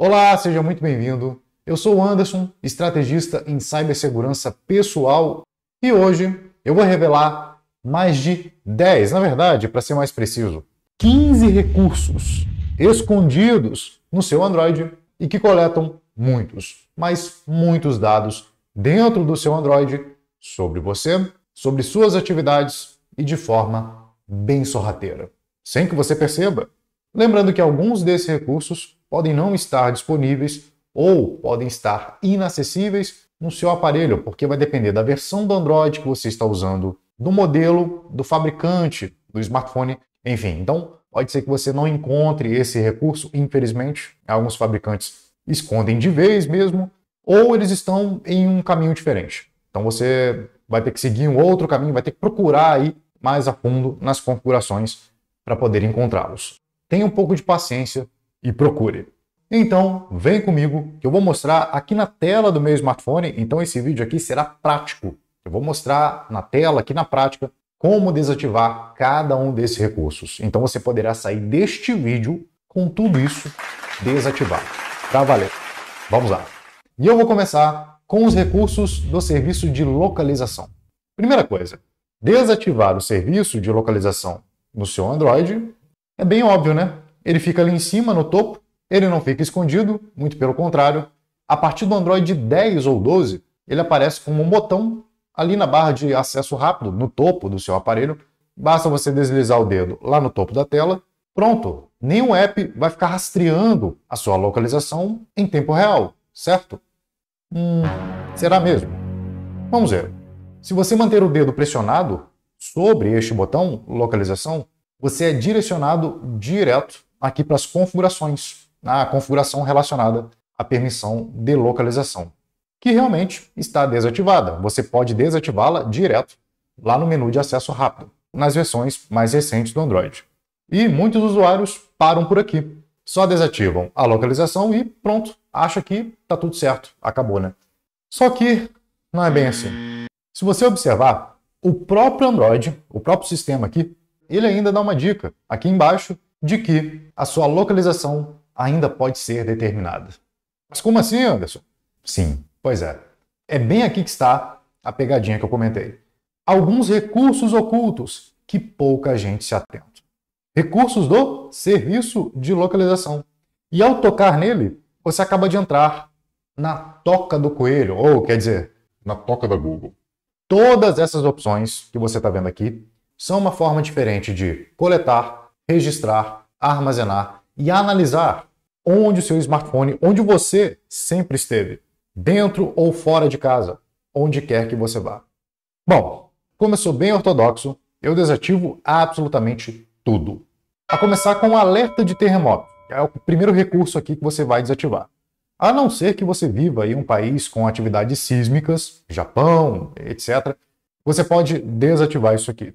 Olá, seja muito bem-vindo. Eu sou o Anderson, estrategista em cibersegurança pessoal, e hoje eu vou revelar mais de 10, na verdade, para ser mais preciso, 15 recursos escondidos no seu Android e que coletam muitos, mas muitos dados dentro do seu Android sobre você, sobre suas atividades e de forma bem sorrateira, sem que você perceba. Lembrando que alguns desses recursos podem não estar disponíveis ou podem estar inacessíveis no seu aparelho, porque vai depender da versão do Android que você está usando, do modelo, do fabricante do smartphone, enfim. Então, pode ser que você não encontre esse recurso, infelizmente. Alguns fabricantes escondem de vez mesmo, ou eles estão em um caminho diferente. Então, você vai ter que seguir um outro caminho, vai ter que procurar aí mais a fundo nas configurações para poder encontrá-los. Tenha um pouco de paciência e procure. Então, vem comigo que eu vou mostrar aqui na tela do meu smartphone. Então, esse vídeo aqui será prático. Eu vou mostrar na tela, aqui na prática, como desativar cada um desses recursos. Então, você poderá sair deste vídeo com tudo isso desativado. Pra valer. Vamos lá. E eu vou começar com os recursos do serviço de localização. Primeira coisa, desativar o serviço de localização no seu Android é bem óbvio, né? ele fica ali em cima, no topo, ele não fica escondido, muito pelo contrário. A partir do Android 10 ou 12, ele aparece como um botão ali na barra de acesso rápido, no topo do seu aparelho. Basta você deslizar o dedo lá no topo da tela. Pronto, nenhum app vai ficar rastreando a sua localização em tempo real, certo? Hum, será mesmo? Vamos ver. Se você manter o dedo pressionado sobre este botão localização, você é direcionado direto aqui para as configurações, né? a configuração relacionada à permissão de localização, que realmente está desativada. Você pode desativá-la direto lá no menu de acesso rápido, nas versões mais recentes do Android. E muitos usuários param por aqui. Só desativam a localização e pronto, acha que está tudo certo, acabou, né? Só que não é bem assim. Se você observar, o próprio Android, o próprio sistema aqui, ele ainda dá uma dica aqui embaixo de que a sua localização ainda pode ser determinada. Mas como assim, Anderson? Sim, pois é. É bem aqui que está a pegadinha que eu comentei. Alguns recursos ocultos que pouca gente se atenta. Recursos do serviço de localização. E ao tocar nele, você acaba de entrar na toca do coelho, ou quer dizer, na toca da Google. Todas essas opções que você está vendo aqui são uma forma diferente de coletar registrar, armazenar e analisar onde o seu smartphone, onde você sempre esteve, dentro ou fora de casa, onde quer que você vá. Bom, como eu sou bem ortodoxo, eu desativo absolutamente tudo. A começar com o alerta de terremoto, que é o primeiro recurso aqui que você vai desativar. A não ser que você viva em um país com atividades sísmicas, Japão, etc., você pode desativar isso aqui.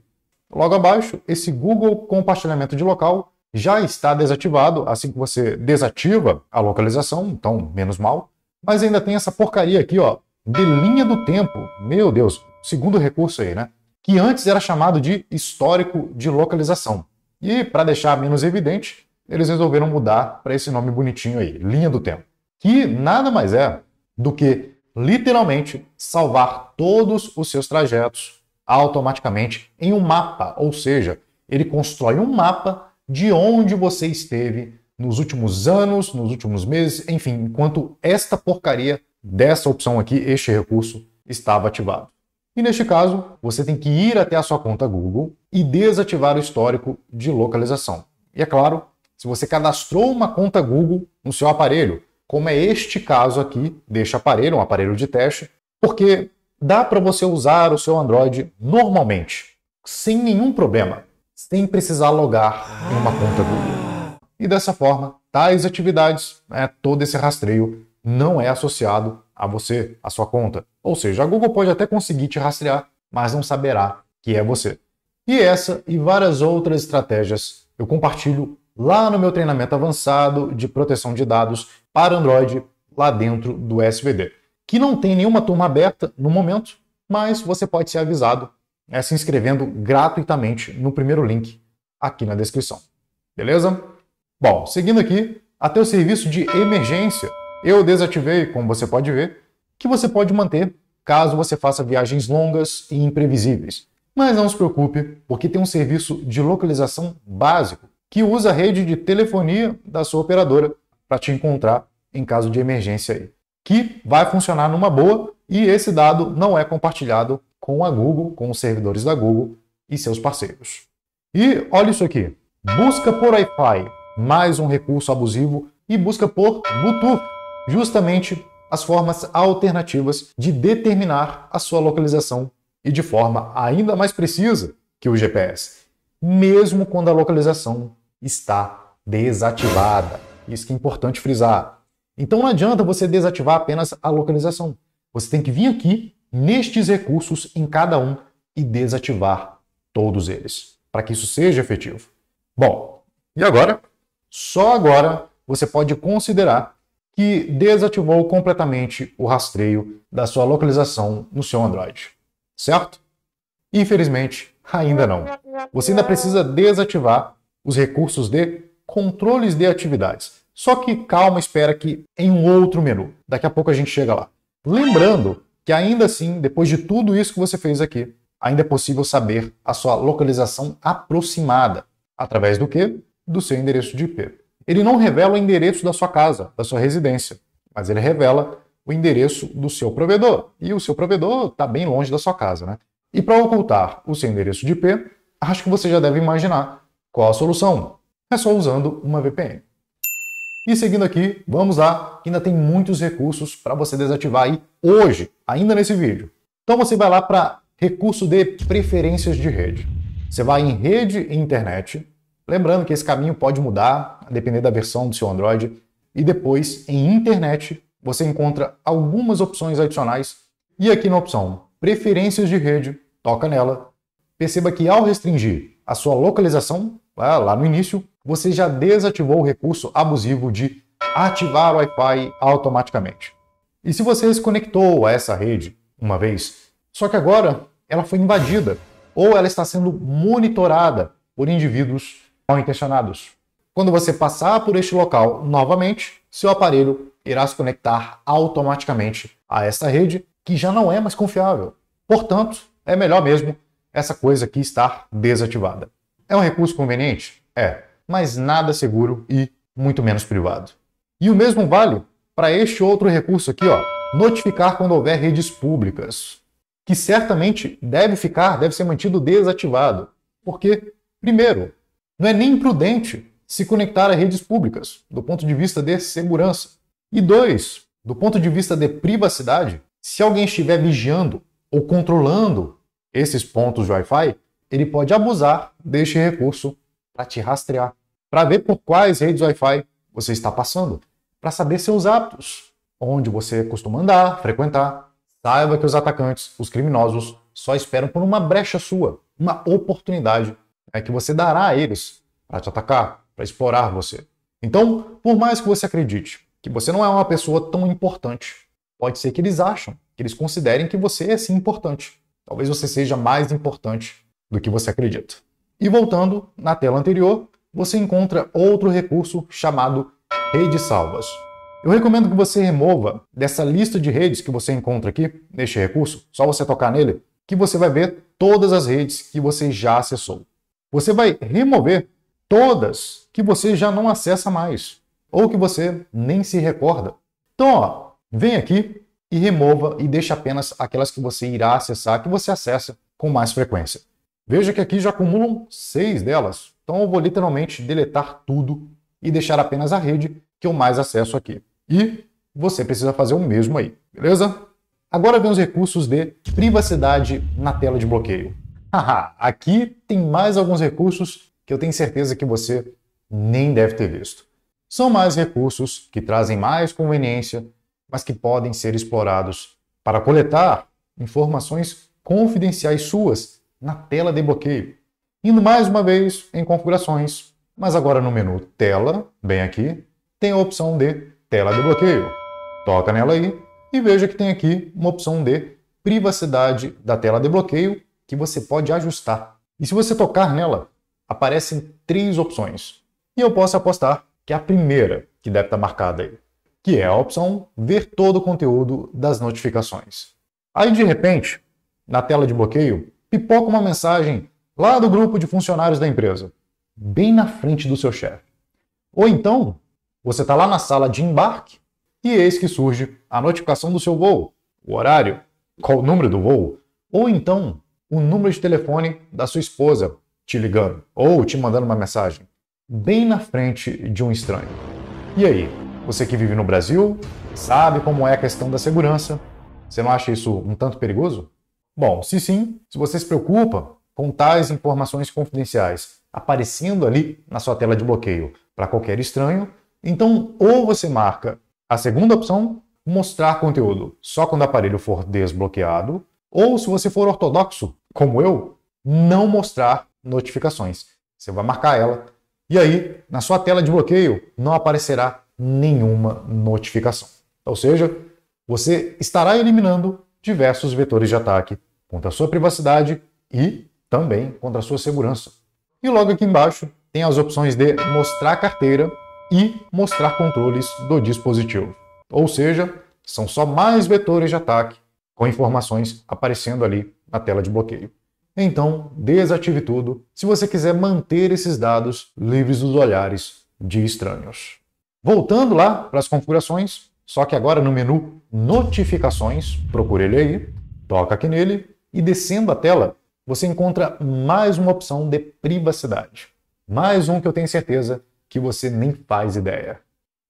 Logo abaixo, esse Google Compartilhamento de Local já está desativado, assim que você desativa a localização, então menos mal. Mas ainda tem essa porcaria aqui, ó, de linha do tempo. Meu Deus, segundo recurso aí, né? Que antes era chamado de histórico de localização. E para deixar menos evidente, eles resolveram mudar para esse nome bonitinho aí, linha do tempo, que nada mais é do que literalmente salvar todos os seus trajetos automaticamente em um mapa, ou seja, ele constrói um mapa de onde você esteve nos últimos anos, nos últimos meses, enfim, enquanto esta porcaria dessa opção aqui, este recurso, estava ativado. E neste caso, você tem que ir até a sua conta Google e desativar o histórico de localização. E é claro, se você cadastrou uma conta Google no seu aparelho, como é este caso aqui deste aparelho, um aparelho de teste, porque dá para você usar o seu Android normalmente, sem nenhum problema, sem precisar logar em uma conta Google. E dessa forma, tais atividades, né, todo esse rastreio não é associado a você, a sua conta. Ou seja, a Google pode até conseguir te rastrear, mas não saberá que é você. E essa e várias outras estratégias eu compartilho lá no meu treinamento avançado de proteção de dados para Android, lá dentro do SVD que não tem nenhuma turma aberta no momento, mas você pode ser avisado né, se inscrevendo gratuitamente no primeiro link aqui na descrição. Beleza? Bom, seguindo aqui, até o serviço de emergência, eu desativei, como você pode ver, que você pode manter caso você faça viagens longas e imprevisíveis. Mas não se preocupe, porque tem um serviço de localização básico que usa a rede de telefonia da sua operadora para te encontrar em caso de emergência aí que vai funcionar numa boa e esse dado não é compartilhado com a Google, com os servidores da Google e seus parceiros. E olha isso aqui: busca por Wi-Fi, mais um recurso abusivo, e busca por Bluetooth, justamente as formas alternativas de determinar a sua localização e de forma ainda mais precisa que o GPS, mesmo quando a localização está desativada. Isso que é importante frisar. Então não adianta você desativar apenas a localização. Você tem que vir aqui nestes recursos em cada um e desativar todos eles, para que isso seja efetivo. Bom, e agora? Só agora você pode considerar que desativou completamente o rastreio da sua localização no seu Android, certo? Infelizmente, ainda não. Você ainda precisa desativar os recursos de controles de atividades. Só que calma, espera que em um outro menu. Daqui a pouco a gente chega lá. Lembrando que ainda assim, depois de tudo isso que você fez aqui, ainda é possível saber a sua localização aproximada, através do que? Do seu endereço de IP. Ele não revela o endereço da sua casa, da sua residência, mas ele revela o endereço do seu provedor. E o seu provedor está bem longe da sua casa, né? E para ocultar o seu endereço de IP, acho que você já deve imaginar qual a solução. É só usando uma VPN. E seguindo aqui, vamos lá, ainda tem muitos recursos para você desativar aí hoje, ainda nesse vídeo. Então você vai lá para recurso de preferências de rede. Você vai em rede e internet, lembrando que esse caminho pode mudar, a depender da versão do seu Android, e depois em internet você encontra algumas opções adicionais e aqui na opção preferências de rede, toca nela. Perceba que ao restringir a sua localização, lá no início, você já desativou o recurso abusivo de ativar o Wi-Fi automaticamente. E se você se conectou a essa rede uma vez, só que agora ela foi invadida ou ela está sendo monitorada por indivíduos mal intencionados. Quando você passar por este local novamente, seu aparelho irá se conectar automaticamente a essa rede que já não é mais confiável. Portanto, é melhor mesmo essa coisa aqui estar desativada. É um recurso conveniente? É mas nada seguro e muito menos privado. E o mesmo vale para este outro recurso aqui, ó, notificar quando houver redes públicas, que certamente deve ficar, deve ser mantido desativado, porque primeiro, não é nem prudente se conectar a redes públicas, do ponto de vista de segurança. E dois, do ponto de vista de privacidade, se alguém estiver vigiando ou controlando esses pontos de Wi-Fi, ele pode abusar deste recurso para te rastrear, para ver por quais redes Wi-Fi você está passando, para saber seus hábitos, onde você costuma andar, frequentar. Saiba que os atacantes, os criminosos, só esperam por uma brecha sua, uma oportunidade é que você dará a eles para te atacar, para explorar você. Então, por mais que você acredite que você não é uma pessoa tão importante, pode ser que eles acham, que eles considerem que você é sim importante. Talvez você seja mais importante do que você acredita. E voltando na tela anterior, você encontra outro recurso chamado rede salvas. Eu recomendo que você remova dessa lista de redes que você encontra aqui, neste recurso, só você tocar nele, que você vai ver todas as redes que você já acessou. Você vai remover todas que você já não acessa mais, ou que você nem se recorda. Então, ó, vem aqui e remova e deixa apenas aquelas que você irá acessar, que você acessa com mais frequência. Veja que aqui já acumulam seis delas, então eu vou literalmente deletar tudo e deixar apenas a rede que eu mais acesso aqui. E você precisa fazer o mesmo aí, beleza? Agora vem os recursos de privacidade na tela de bloqueio. Haha, aqui tem mais alguns recursos que eu tenho certeza que você nem deve ter visto. São mais recursos que trazem mais conveniência, mas que podem ser explorados para coletar informações confidenciais suas na tela de bloqueio. Indo mais uma vez em configurações, mas agora no menu tela, bem aqui, tem a opção de tela de bloqueio. Toca nela aí e veja que tem aqui uma opção de privacidade da tela de bloqueio que você pode ajustar. E se você tocar nela, aparecem três opções. E eu posso apostar que é a primeira que deve estar marcada aí, que é a opção ver todo o conteúdo das notificações. Aí de repente, na tela de bloqueio, pipoca uma mensagem lá do grupo de funcionários da empresa, bem na frente do seu chefe. Ou então, você está lá na sala de embarque e eis que surge a notificação do seu voo, o horário, qual o número do voo, ou então o número de telefone da sua esposa te ligando ou te mandando uma mensagem, bem na frente de um estranho. E aí, você que vive no Brasil, sabe como é a questão da segurança? Você não acha isso um tanto perigoso? Bom, se sim, se você se preocupa com tais informações confidenciais aparecendo ali na sua tela de bloqueio para qualquer estranho, então ou você marca a segunda opção, mostrar conteúdo só quando o aparelho for desbloqueado, ou se você for ortodoxo, como eu, não mostrar notificações. Você vai marcar ela e aí na sua tela de bloqueio não aparecerá nenhuma notificação. Ou seja, você estará eliminando diversos vetores de ataque contra a sua privacidade e também contra a sua segurança. E logo aqui embaixo tem as opções de mostrar carteira e mostrar controles do dispositivo. Ou seja, são só mais vetores de ataque com informações aparecendo ali na tela de bloqueio. Então, desative tudo se você quiser manter esses dados livres dos olhares de estranhos. Voltando lá para as configurações, só que agora no menu Notificações, procure ele aí, toca aqui nele e descendo a tela, você encontra mais uma opção de privacidade. Mais um que eu tenho certeza que você nem faz ideia.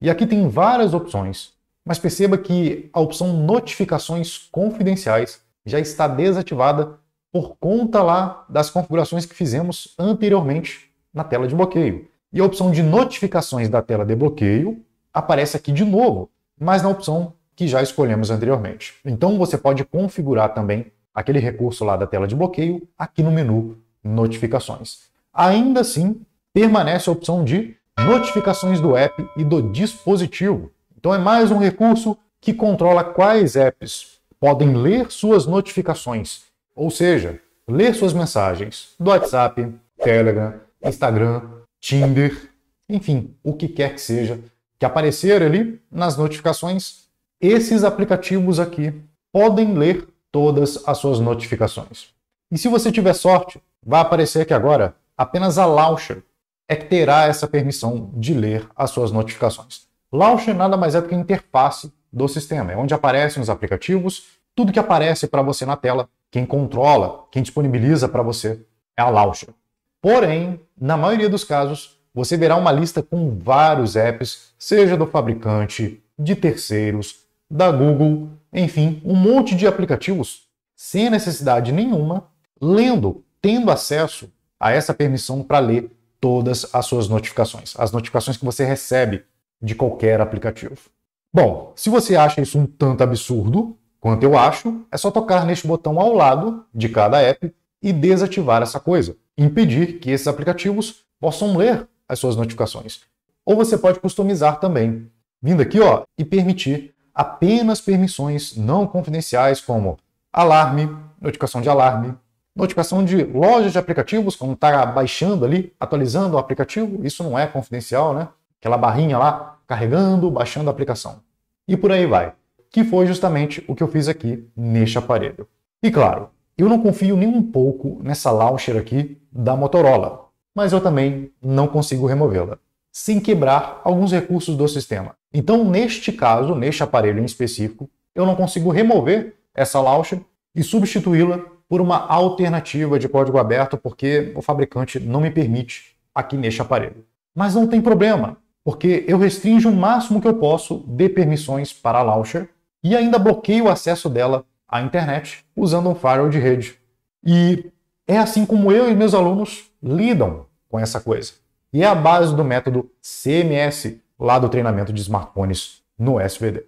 E aqui tem várias opções, mas perceba que a opção Notificações Confidenciais já está desativada por conta lá das configurações que fizemos anteriormente na tela de bloqueio. E a opção de notificações da tela de bloqueio aparece aqui de novo, mas na opção que já escolhemos anteriormente. Então você pode configurar também aquele recurso lá da tela de bloqueio aqui no menu Notificações. Ainda assim, permanece a opção de Notificações do app e do dispositivo. Então é mais um recurso que controla quais apps podem ler suas notificações, ou seja, ler suas mensagens do WhatsApp, Telegram, Instagram, Tinder, enfim, o que quer que seja que apareceram ali nas notificações, esses aplicativos aqui podem ler todas as suas notificações. E se você tiver sorte, vai aparecer aqui agora apenas a Launcher é que terá essa permissão de ler as suas notificações. Launcher nada mais é do que a interface do sistema, é onde aparecem os aplicativos, tudo que aparece para você na tela, quem controla, quem disponibiliza para você é a Launcher. Porém, na maioria dos casos, você verá uma lista com vários apps, seja do fabricante, de terceiros, da Google, enfim, um monte de aplicativos, sem necessidade nenhuma, lendo, tendo acesso a essa permissão para ler todas as suas notificações, as notificações que você recebe de qualquer aplicativo. Bom, se você acha isso um tanto absurdo, quanto eu acho, é só tocar neste botão ao lado de cada app e desativar essa coisa, impedir que esses aplicativos possam ler as suas notificações. Ou você pode customizar também, vindo aqui ó, e permitir apenas permissões não confidenciais como alarme, notificação de alarme, notificação de lojas de aplicativos, quando está baixando ali, atualizando o aplicativo, isso não é confidencial, né? Aquela barrinha lá, carregando, baixando a aplicação. E por aí vai. Que foi justamente o que eu fiz aqui neste aparelho. E claro, eu não confio nem um pouco nessa launcher aqui da Motorola mas eu também não consigo removê-la, sem quebrar alguns recursos do sistema. Então, neste caso, neste aparelho em específico, eu não consigo remover essa launcher e substituí-la por uma alternativa de código aberto, porque o fabricante não me permite aqui neste aparelho. Mas não tem problema, porque eu restringo o máximo que eu posso de permissões para a launcher e ainda bloqueio o acesso dela à internet usando um firewall de rede. E é assim como eu e meus alunos lidam com essa coisa. E é a base do método CMS, lá do treinamento de smartphones no SVD.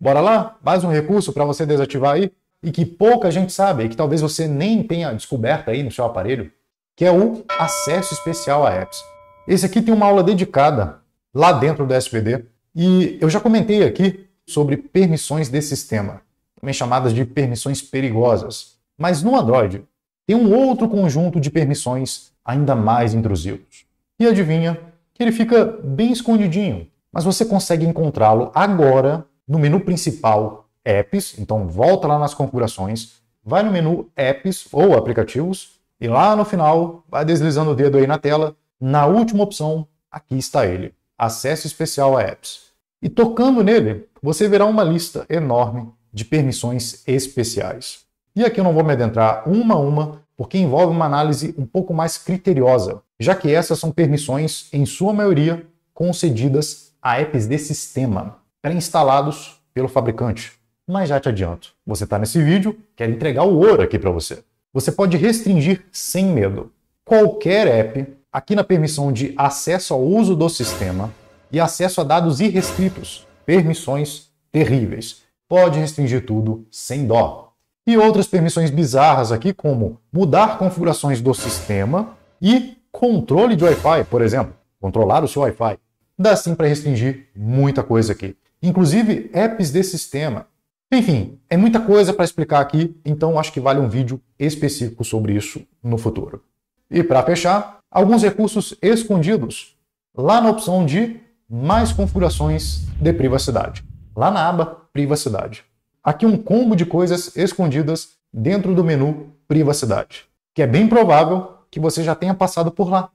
Bora lá? Mais um recurso para você desativar aí e que pouca gente sabe e que talvez você nem tenha descoberto aí no seu aparelho, que é o acesso especial a apps. Esse aqui tem uma aula dedicada lá dentro do SVD e eu já comentei aqui sobre permissões desse sistema, também chamadas de permissões perigosas. Mas no Android, tem um outro conjunto de permissões ainda mais intrusivos. E adivinha que ele fica bem escondidinho, mas você consegue encontrá-lo agora no menu principal Apps. Então volta lá nas configurações, vai no menu Apps ou Aplicativos e lá no final vai deslizando o dedo aí na tela. Na última opção, aqui está ele: Acesso Especial a Apps. E tocando nele, você verá uma lista enorme de permissões especiais. E aqui eu não vou me adentrar uma a uma, porque envolve uma análise um pouco mais criteriosa, já que essas são permissões, em sua maioria, concedidas a apps de sistema, pré-instalados pelo fabricante. Mas já te adianto, você está nesse vídeo, quero entregar o ouro aqui para você. Você pode restringir sem medo qualquer app aqui na permissão de acesso ao uso do sistema e acesso a dados irrestritos, permissões terríveis. Pode restringir tudo sem dó e outras permissões bizarras aqui, como mudar configurações do sistema e controle de Wi-Fi, por exemplo, controlar o seu Wi-Fi. Dá sim para restringir muita coisa aqui, inclusive apps de sistema. Enfim, é muita coisa para explicar aqui, então acho que vale um vídeo específico sobre isso no futuro. E para fechar, alguns recursos escondidos lá na opção de mais configurações de privacidade, lá na aba privacidade aqui um combo de coisas escondidas dentro do menu privacidade, que é bem provável que você já tenha passado por lá,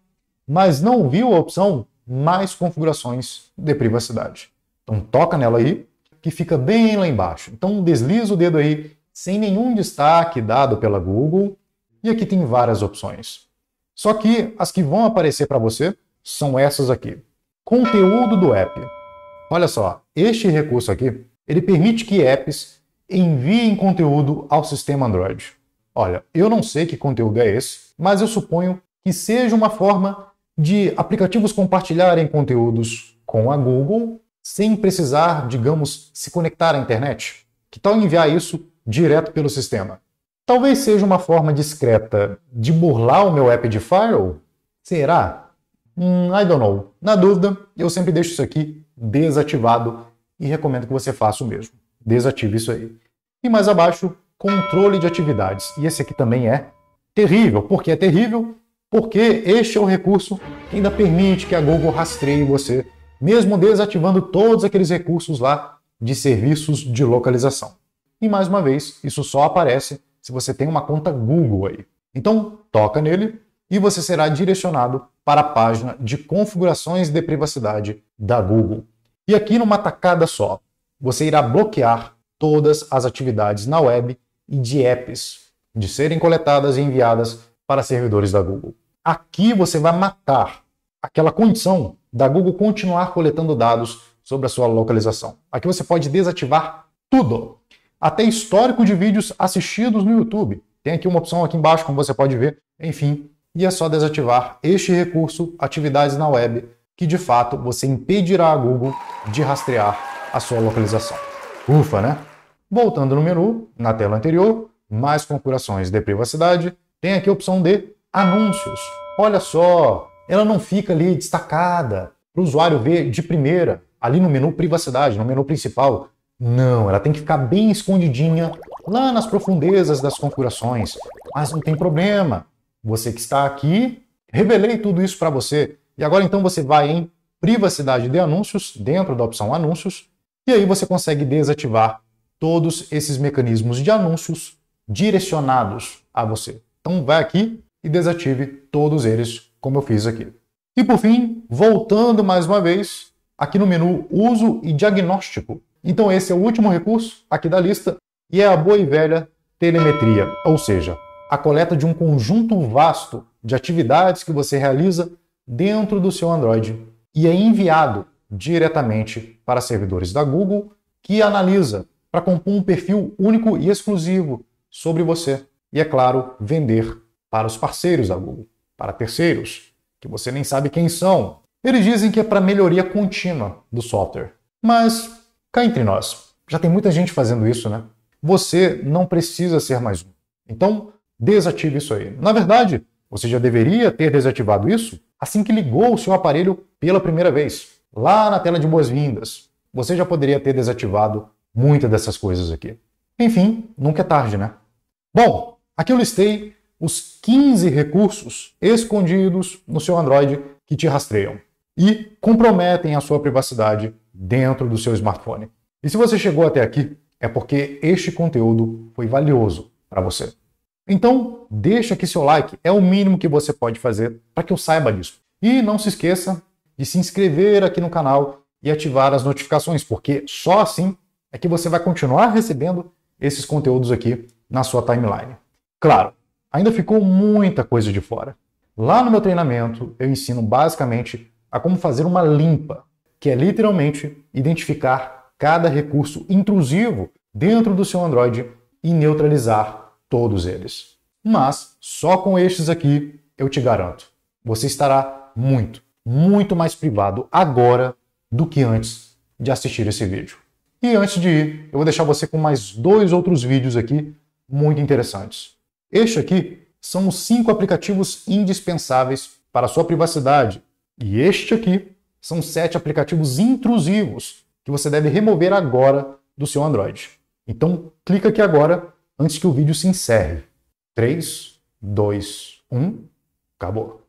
mas não viu a opção mais configurações de privacidade. Então toca nela aí, que fica bem lá embaixo. Então desliza o dedo aí sem nenhum destaque dado pela Google, e aqui tem várias opções. Só que as que vão aparecer para você são essas aqui. Conteúdo do app. Olha só, este recurso aqui ele permite que apps enviem conteúdo ao sistema Android. Olha, eu não sei que conteúdo é esse, mas eu suponho que seja uma forma de aplicativos compartilharem conteúdos com a Google sem precisar, digamos, se conectar à internet. Que tal enviar isso direto pelo sistema? Talvez seja uma forma discreta de burlar o meu app de firewall? Será? Hum, I don't know. Na dúvida, eu sempre deixo isso aqui desativado e recomendo que você faça o mesmo. Desative isso aí. E mais abaixo, controle de atividades. E esse aqui também é terrível. Por que é terrível? Porque este é o recurso que ainda permite que a Google rastreie você, mesmo desativando todos aqueles recursos lá de serviços de localização. E mais uma vez, isso só aparece se você tem uma conta Google aí. Então, toca nele e você será direcionado para a página de configurações de privacidade da Google. E aqui numa tacada só, você irá bloquear todas as atividades na web e de apps de serem coletadas e enviadas para servidores da Google. Aqui você vai matar aquela condição da Google continuar coletando dados sobre a sua localização. Aqui você pode desativar tudo, até histórico de vídeos assistidos no YouTube. Tem aqui uma opção aqui embaixo, como você pode ver. Enfim, e é só desativar este recurso, atividades na web, que de fato você impedirá a Google de rastrear a sua localização. Ufa, né? Voltando no menu, na tela anterior, mais configurações de privacidade, tem aqui a opção de anúncios. Olha só, ela não fica ali destacada para o usuário ver de primeira, ali no menu privacidade, no menu principal. Não, ela tem que ficar bem escondidinha lá nas profundezas das configurações. Mas não tem problema. Você que está aqui, revelei tudo isso para você. E agora então você vai em privacidade de anúncios, dentro da opção anúncios, e aí você consegue desativar todos esses mecanismos de anúncios direcionados a você. Então vai aqui e desative todos eles, como eu fiz aqui. E por fim, voltando mais uma vez, aqui no menu Uso e Diagnóstico. Então esse é o último recurso aqui da lista e é a boa e velha telemetria, ou seja, a coleta de um conjunto vasto de atividades que você realiza dentro do seu Android e é enviado diretamente para servidores da Google, que analisa para compor um perfil único e exclusivo sobre você e, é claro, vender para os parceiros da Google, para terceiros, que você nem sabe quem são. Eles dizem que é para melhoria contínua do software. Mas, cá entre nós, já tem muita gente fazendo isso, né? Você não precisa ser mais um. Então, desative isso aí. Na verdade, você já deveria ter desativado isso assim que ligou o seu aparelho pela primeira vez, lá na tela de boas-vindas. Você já poderia ter desativado muitas dessas coisas aqui. Enfim, nunca é tarde, né? Bom, aqui eu listei os 15 recursos escondidos no seu Android que te rastreiam e comprometem a sua privacidade dentro do seu smartphone. E se você chegou até aqui, é porque este conteúdo foi valioso para você. Então, deixa aqui seu like, é o mínimo que você pode fazer para que eu saiba disso. E não se esqueça de se inscrever aqui no canal e ativar as notificações, porque só assim é que você vai continuar recebendo esses conteúdos aqui na sua timeline. Claro, ainda ficou muita coisa de fora. Lá no meu treinamento, eu ensino basicamente a como fazer uma limpa, que é literalmente identificar cada recurso intrusivo dentro do seu Android e neutralizar todos eles. Mas só com estes aqui eu te garanto, você estará muito, muito mais privado agora do que antes de assistir esse vídeo. E antes de ir, eu vou deixar você com mais dois outros vídeos aqui muito interessantes. Este aqui são os cinco aplicativos indispensáveis para a sua privacidade. E este aqui são sete aplicativos intrusivos que você deve remover agora do seu Android. Então, clica aqui agora antes que o vídeo se encerre. 3, 2, 1, acabou.